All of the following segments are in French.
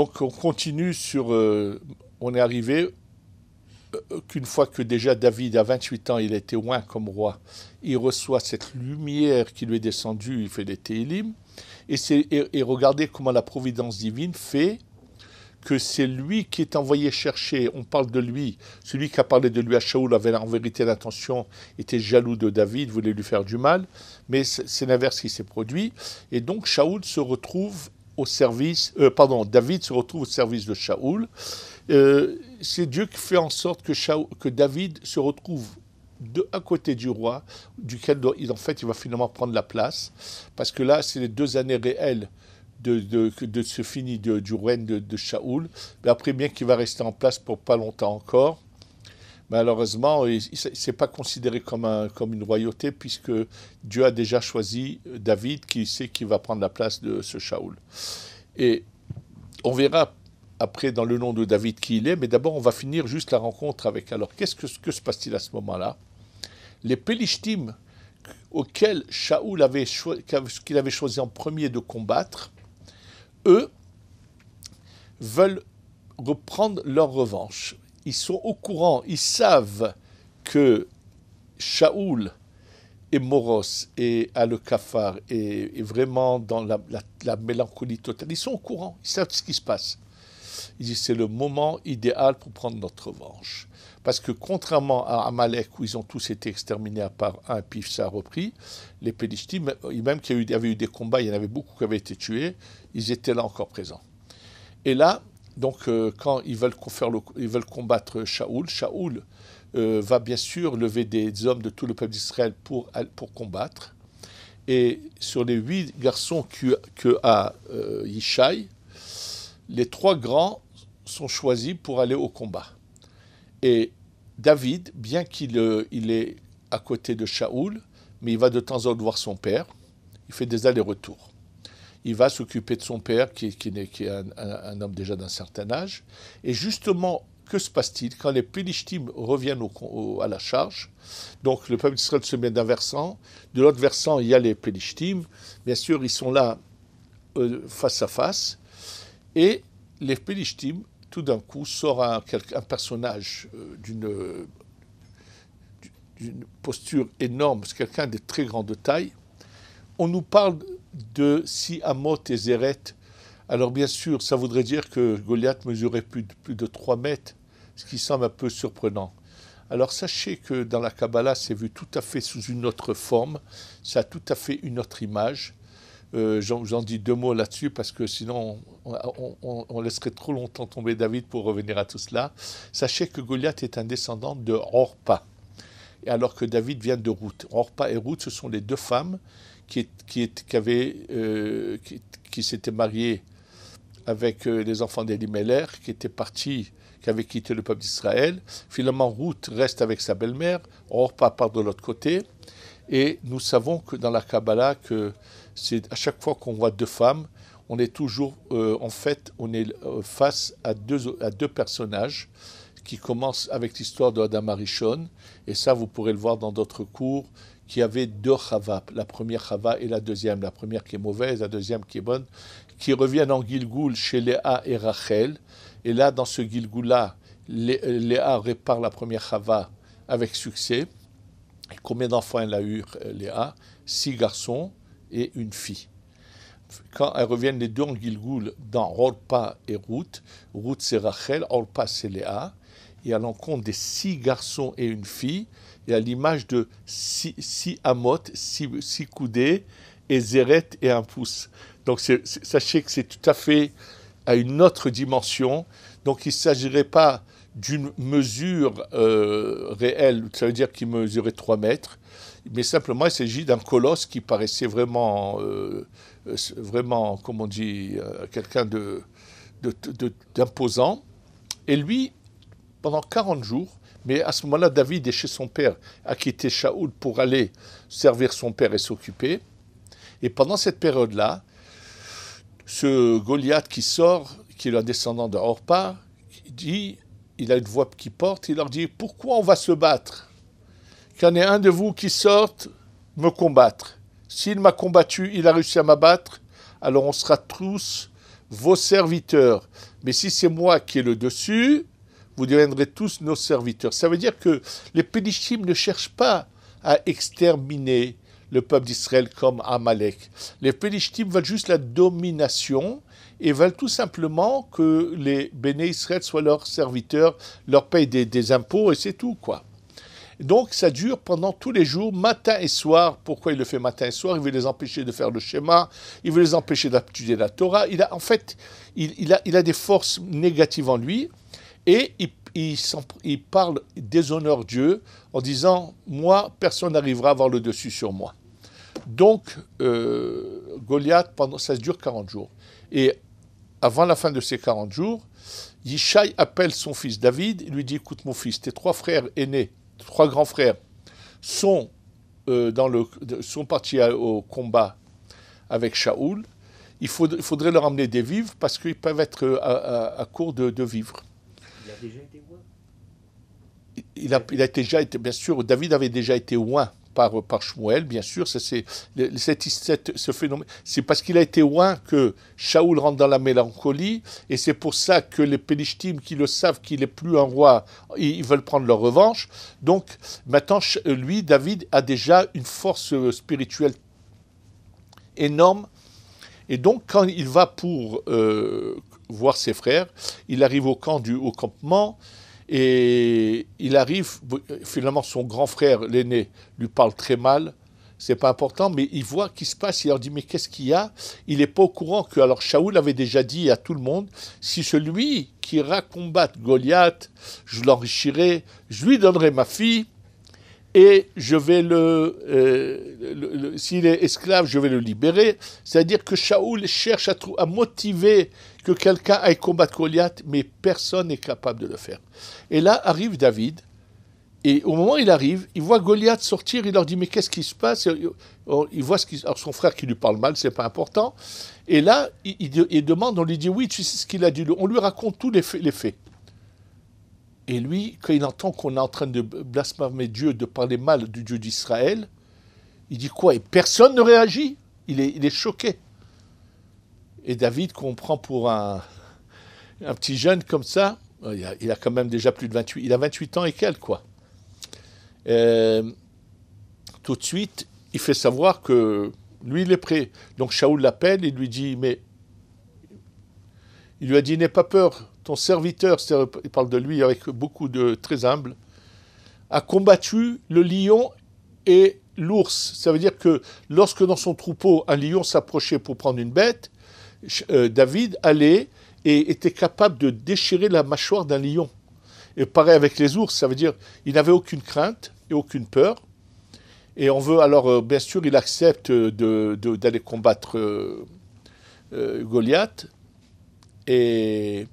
Donc on continue sur... Euh, on est arrivé euh, qu'une fois que déjà David, a 28 ans, il était loin comme roi, il reçoit cette lumière qui lui est descendue, il fait des Télim, et, et, regardez comment la providence divine fait que c'est lui qui est envoyé chercher, on parle de lui, celui qui a parlé de lui à Shaoul avait en vérité l'intention, était jaloux de David, voulait lui faire du mal, mais c'est l'inverse qui s'est produit, et donc Shaoul se retrouve service, euh, pardon, David se retrouve au service de Shaoul. Euh, c'est Dieu qui fait en sorte que, que David se retrouve de, à côté du roi, duquel il, en fait il va finalement prendre la place, parce que là c'est les deux années réelles de, de, ce fini du règne de, de Shaoul, mais après bien qu'il va rester en place pour pas longtemps encore, malheureusement, ce n'est pas considéré comme, comme une royauté puisque Dieu a déjà choisi euh, David qui sait qu'il va prendre la place de ce Shaoul. Et on verra après dans le nom de David qui il est, mais d'abord on va finir juste la rencontre avec. Alors qu'est-ce que, que se passe-t-il à ce moment-là Les Pélishtim auxquels Shaoul avait, qu'il avait choisi en premier de combattre, eux veulent reprendre leur revanche ils sont au courant, ils savent que Shaoul et Moros et a le et est vraiment dans la, mélancolie totale. Ils sont au courant, ils savent ce qui se passe. Ils disent c'est le moment idéal pour prendre notre revanche. Parce que contrairement à Amalek, où ils ont tous été exterminés à part un, pif, ça a repris, les Pélishtim, même qu'il y avait eu des combats, il y en avait beaucoup qui avaient été tués, ils étaient là encore présents. Et là, donc, euh, quand ils veulent, combattre Shaoul, Shaoul euh, va bien sûr lever des hommes de tout le peuple d'Israël pour, pour combattre. Et sur les huit garçons que, que euh, les trois grands sont choisis pour aller au combat. Et David, bien qu'il il est à côté de Shaoul, mais il va de temps en temps voir son père, il fait des allers-retours il va s'occuper de son père, qui, est un, homme déjà d'un certain âge. Et justement, que se passe-t-il quand les Pélishtim reviennent au, à la charge Donc le peuple d'Israël se met d'un versant, de l'autre versant, il y a les Pélishtim. Bien sûr, ils sont là euh, face à face. Et les Pélishtim, tout d'un coup, sort un, personnage euh, d'une d'une posture énorme, c'est quelqu'un de très grande taille. On nous parle de Si et Zereth. Alors bien sûr, ça voudrait dire que Goliath mesurait plus de, 3 mètres, ce qui semble un peu surprenant. Alors sachez que dans la Kabbalah, c'est vu tout à fait sous une autre forme, ça a tout à fait une autre image. Euh, j'en dis deux mots là-dessus parce que sinon on, laisserait trop longtemps tomber David pour revenir à tout cela. Sachez que Goliath est un descendant de Orpa, alors que David vient de Ruth. Orpa et Ruth, ce sont les deux femmes qui, avait, euh, qui, s'était marié avec euh, les enfants d'Elimelech, qui était parti, qui avait quitté le peuple d'Israël. Finalement, Ruth reste avec sa belle-mère, Orpah part de l'autre côté. Et nous savons que dans la Kabbalah, que c'est à chaque fois qu'on voit deux femmes, on est toujours, euh, en fait, on est face à deux, à deux personnages qui commencent avec l'histoire de Adam Arishon. Et ça, vous pourrez le voir dans d'autres cours qui avait deux Chavas, la première Chava et la deuxième, la première qui est mauvaise, la deuxième qui est bonne, qui reviennent en Gilgoul chez Léa et Rachel. Et là, dans ce Gilgoul-là, Léa répare la première Chava avec succès. combien d'enfants elle a eu, Léa Six garçons et une fille quand elles reviennent les deux en Gilgoul dans Orpa et Ruth, Ruth c'est Rachel, Orpa c'est Léa, et à l'encontre des six garçons et une fille, et à l'image de six, six amotes, six, coudées, et zérette et un pouce. Donc sachez que c'est tout à fait à une autre dimension. Donc il ne s'agirait pas d'une mesure euh, réelle, ça veut dire qu'il mesurait 3 mètres, mais simplement il s'agit d'un colosse qui paraissait vraiment, euh, vraiment comment on dit, euh, quelqu'un d'imposant. De, de, et lui, pendant 40 jours, mais à ce moment-là, David est chez son père, a quitté Shaoul pour aller servir son père et s'occuper. Et pendant cette période-là, ce Goliath qui sort, qui est le descendant de Orpa, dit, il a une voix qui porte, il leur dit, pourquoi on va se battre Qu'en est un de vous qui sorte me combattre. S'il m'a combattu, il a réussi à m'abattre, alors on sera tous vos serviteurs. Mais si c'est moi qui ai le dessus, vous deviendrez tous nos serviteurs. Ça veut dire que les Pélichim ne cherchent pas à exterminer le peuple d'Israël comme Amalek. Les Pélichtim veulent juste la domination et veulent tout simplement que les béné Israël soient leurs serviteurs, leur payent des, impôts et c'est tout, quoi. Donc ça dure pendant tous les jours, matin et soir. Pourquoi il le fait matin et soir Il veut les empêcher de faire le schéma, il veut les empêcher d'étudier la Torah. Il a, en fait, il a des forces négatives en lui et il, parle, il déshonore Dieu en disant, moi, personne n'arrivera à avoir le dessus sur moi. Donc, euh, Goliath, pendant, ça dure 40 jours. Et avant la fin de ces 40 jours, Yishai appelle son fils David, il lui dit, écoute mon fils, tes trois frères aînés, trois grands frères, sont, euh, dans le, sont partis au combat avec Shaoul. Il, faudrait, leur amener des vivres parce qu'ils peuvent être à, court de, de vivres déjà il a, il a, déjà été, bien sûr, David avait déjà été oint par, par Shmuel, bien sûr, c'est ce phénomène. C'est parce qu'il a été oint que Shaoul rentre dans la mélancolie, et c'est pour ça que les Pélishtim, qui le savent qu'il n'est plus un roi, ils, ils, veulent prendre leur revanche. Donc, maintenant, lui, David, a déjà une force spirituelle énorme. Et donc, quand il va pour euh, voir ses frères. Il arrive au camp du au campement et il arrive finalement son grand frère l'aîné lui parle très mal. C'est pas important, mais il voit qui se passe. Il leur dit mais qu'est-ce qu'il y a Il n'est pas au courant que alors Shaoul avait déjà dit à tout le monde si celui qui ira combattre Goliath, je l'enrichirai, je lui donnerai ma fille et je vais le, euh, s'il est esclave, je vais le libérer. C'est-à-dire que Shaoul cherche à, à motiver que quelqu'un aille combattre Goliath, mais personne n'est capable de le faire. Et là arrive David, et au moment où il arrive, il voit Goliath sortir, il leur dit, mais qu'est-ce qui se passe Il voit ce Alors son frère qui lui parle mal, c'est pas important. Et là, il, demande, on lui dit, oui, tu sais ce qu'il a dit. On lui raconte tous les faits. Les faits. Et lui, quand il entend qu'on est en train de blasphémer Dieu, de parler mal du Dieu d'Israël, il dit quoi Et personne ne réagit. il est choqué. Et David comprend pour un, petit jeune comme ça, euh, il a, quand même déjà plus de 28, il a 28 ans et quelques, quoi. Euh, tout de suite, il fait savoir que lui, il est prêt. Donc Shaoul l'appelle, il lui dit, mais il lui a dit, n'aie pas peur, ton serviteur, il parle de lui avec beaucoup de très humble, a combattu le lion et l'ours. Ça veut dire que lorsque dans son troupeau, un lion s'approchait pour prendre une bête, euh, David allait et était capable de déchirer la mâchoire d'un lion. Et pareil avec les ours, ça veut dire il n'avait aucune crainte et aucune peur. Et on veut alors, euh, bien sûr, il accepte d'aller combattre euh, Goliath. Et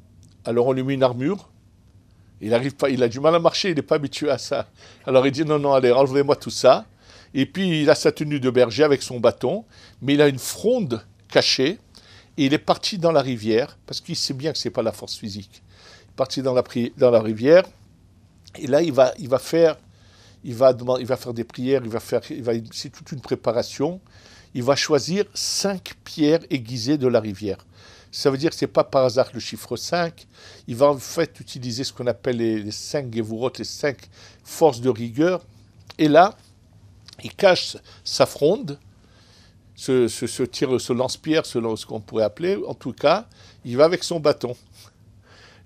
alors on lui met une armure. Il arrive pas, il a du mal à marcher, il n'est pas habitué à ça. Alors il dit non, non, allez, enlevez-moi tout ça. Et puis il a sa tenue de berger avec son bâton, mais il a une fronde cachée et il est parti dans la rivière, parce qu'il sait bien que ce n'est pas la force physique. Il est parti dans la, dans la rivière, et là, il va, il va faire. Il va, il va faire des prières, il va faire, c'est toute une préparation. Il va choisir cinq pierres aiguisées de la rivière. Ça veut dire que ce n'est pas par hasard le chiffre 5. Il va en fait utiliser ce qu'on appelle les, cinq Gévorotes, les cinq forces de rigueur. Et là, il cache sa fronde ce, tire, ce lance-pierre, selon ce qu'on pourrait appeler, en tout cas, il va avec son bâton.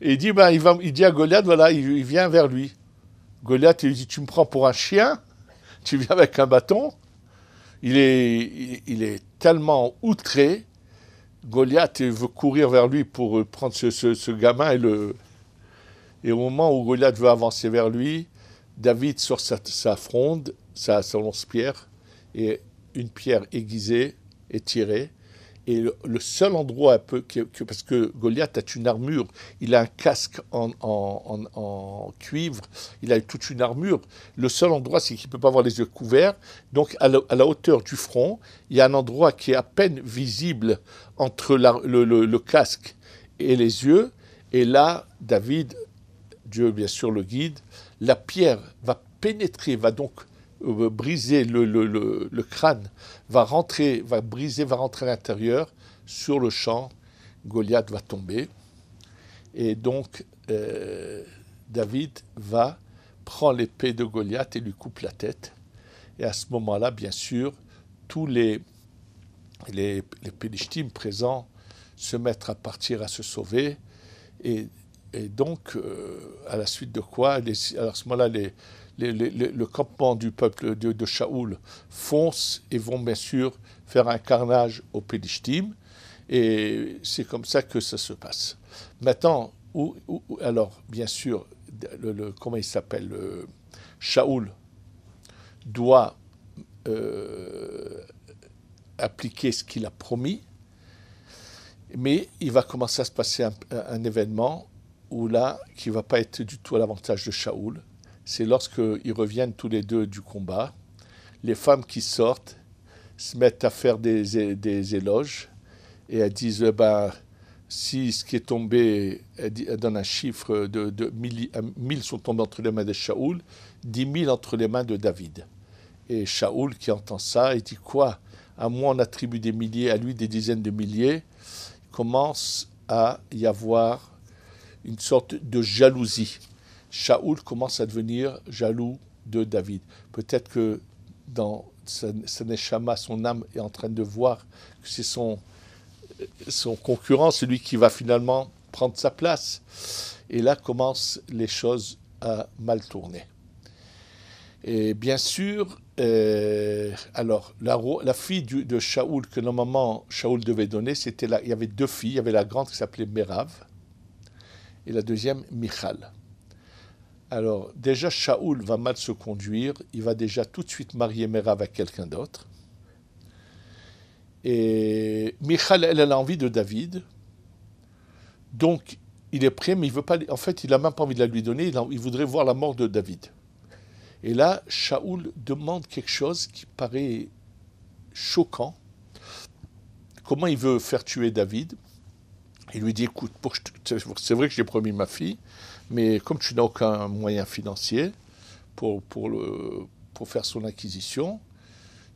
Et il dit, ben, il, va, il dit à Goliath, voilà, il, vient vers lui. Goliath, il dit, tu me prends pour un chien, tu viens avec un bâton. Il est, il, est tellement outré, Goliath veut courir vers lui pour prendre ce, gamin et le... Et au moment où Goliath veut avancer vers lui, David sort sa, sa fronde, sa, sa lance-pierre, et une pierre aiguisée est tirée. Et le, seul endroit un peu, parce que Goliath a une armure, il a un casque en, en, cuivre, il a toute une armure. Le seul endroit, c'est qu'il ne peut pas avoir les yeux couverts. Donc, à la, hauteur du front, il y a un endroit qui est à peine visible entre le casque et les yeux. Et là, David, Dieu bien sûr le guide, la pierre va pénétrer, va donc briser le, crâne, va rentrer, va briser, va rentrer à l'intérieur. Sur le champ, Goliath va tomber. Et donc, euh, David va, prend l'épée de Goliath et lui coupe la tête. Et à ce moment-là, bien sûr, tous les, les, les présents se mettent à partir, à se sauver. Et et donc, euh, à la suite de quoi, à ce moment-là, le campement du peuple de, de Shaoul fonce et vont bien sûr faire un carnage au Pédichtim. Et c'est comme ça que ça se passe. Maintenant, alors, bien sûr, comment il s'appelle Shaoul doit euh, appliquer ce qu'il a promis, mais il va commencer à se passer un événement où là, qui va pas être du tout à l'avantage de Shaoul, c'est lorsque ils reviennent tous les deux du combat, les femmes qui sortent se mettent à faire des, éloges et elles disent eh ben, si ce qui est tombé, elle, donne un chiffre de, de 1000, sont tombés entre les mains de Shaoul, 10 000 entre les mains de David. Et Shaoul qui entend ça, il dit quoi À moi on attribue des milliers, à lui des dizaines de milliers, commence à y avoir une sorte de jalousie. Shaoul commence à devenir jaloux de David. Peut-être que dans sa son âme est en train de voir que c'est son, son concurrent, celui qui va finalement prendre sa place. Et là commencent les choses à mal tourner. Et bien sûr, euh, alors la, fille de Shaoul que normalement Shaoul devait donner, c'était il y avait deux filles, il y avait la grande qui s'appelait Merav, et la deuxième Michal. Alors déjà Shaoul va mal se conduire, il va déjà tout de suite marier Mera avec quelqu'un d'autre. Et Michal, elle, a envie de David. Donc il est prêt, mais il veut pas. En fait, il a même pas envie de la lui donner. Il, il voudrait voir la mort de David. Et là, Shaoul demande quelque chose qui paraît choquant. Comment il veut faire tuer David il lui dit, écoute, c'est vrai que j'ai promis ma fille, mais comme tu n'as aucun moyen financier pour, pour, le, pour faire son acquisition,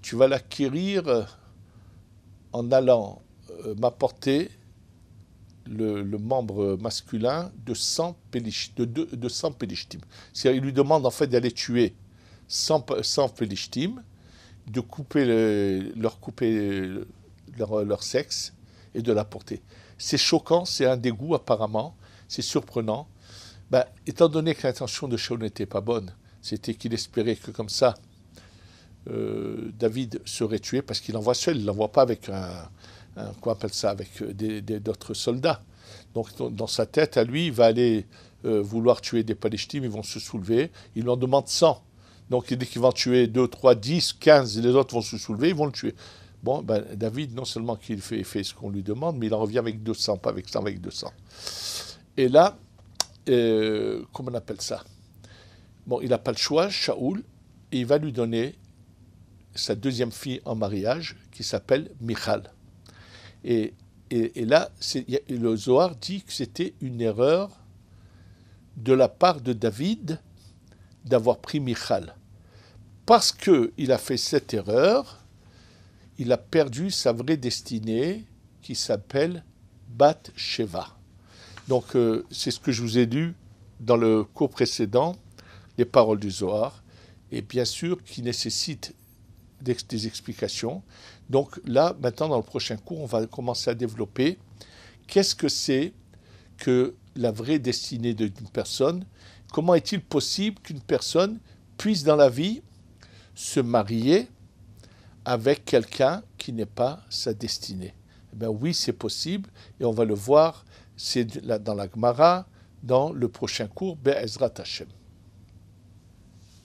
tu vas l'acquérir euh, en allant euh, m'apporter le, membre masculin de 100 pélichtim. De, cest il lui demande en fait d'aller tuer 100, 100 de couper le, leur couper leur, leur sexe et de l'apporter c'est choquant, c'est un dégoût apparemment, c'est surprenant. Ben, étant donné que l'intention de Shaul n'était pas bonne, c'était qu'il espérait que comme ça, euh, David serait tué parce qu'il l'envoie seul, il ne l'envoie pas avec un, quoi appelle ça, avec d'autres soldats. Donc dans sa tête, à lui, il va aller euh, vouloir tuer des Palestiniens, ils vont se soulever, il en demande 100. Donc dès qu'ils vont tuer 2, 3, 10, 15, les autres vont se soulever, ils vont le tuer. Bon, ben, David, non seulement qu'il fait, ce qu'on lui demande, mais il en revient avec 200, pas avec 100, avec 200. Et là, euh, comment on appelle ça Bon, il n'a pas le choix, Shaoul, et il va lui donner sa deuxième fille en mariage, qui s'appelle Michal. Et, et, et là, le Zohar dit que c'était une erreur de la part de David d'avoir pris Michal. Parce qu'il a fait cette erreur, il a perdu sa vraie destinée qui s'appelle Bat Sheva. Donc, euh, c'est ce que je vous ai lu dans le cours précédent, les paroles du Zohar, et bien sûr qui nécessite des explications. Donc là, maintenant, dans le prochain cours, on va commencer à développer qu'est-ce que c'est que la vraie destinée d'une personne, comment est-il possible qu'une personne puisse dans la vie se marier avec quelqu'un qui n'est pas sa destinée. Eh bien, oui, c'est possible, et on va le voir, c'est dans la Gemara, dans le prochain cours, Be'ezrat Tachem.